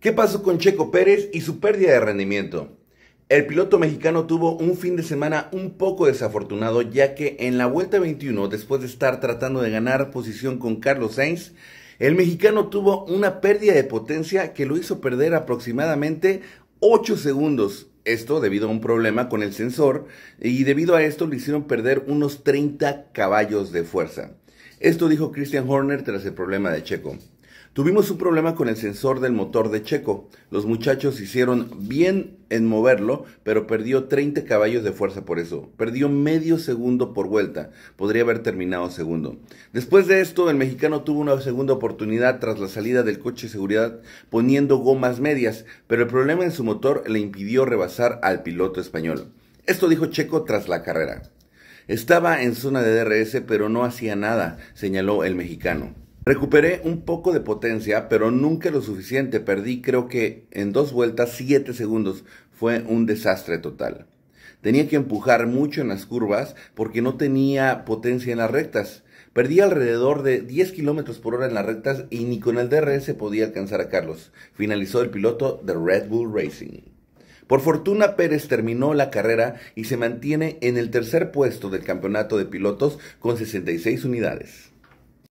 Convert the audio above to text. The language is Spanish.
¿Qué pasó con Checo Pérez y su pérdida de rendimiento? El piloto mexicano tuvo un fin de semana un poco desafortunado ya que en la vuelta 21, después de estar tratando de ganar posición con Carlos Sainz, el mexicano tuvo una pérdida de potencia que lo hizo perder aproximadamente 8 segundos. Esto debido a un problema con el sensor y debido a esto le hicieron perder unos 30 caballos de fuerza. Esto dijo Christian Horner tras el problema de Checo. Tuvimos un problema con el sensor del motor de Checo. Los muchachos hicieron bien en moverlo, pero perdió 30 caballos de fuerza por eso. Perdió medio segundo por vuelta. Podría haber terminado segundo. Después de esto, el mexicano tuvo una segunda oportunidad tras la salida del coche de seguridad poniendo gomas medias, pero el problema en su motor le impidió rebasar al piloto español. Esto dijo Checo tras la carrera. Estaba en zona de DRS, pero no hacía nada, señaló el mexicano. Recuperé un poco de potencia, pero nunca lo suficiente. Perdí creo que en dos vueltas 7 segundos. Fue un desastre total. Tenía que empujar mucho en las curvas porque no tenía potencia en las rectas. Perdí alrededor de 10 kilómetros por hora en las rectas y ni con el DRS podía alcanzar a Carlos. Finalizó el piloto de Red Bull Racing. Por fortuna, Pérez terminó la carrera y se mantiene en el tercer puesto del campeonato de pilotos con 66 unidades.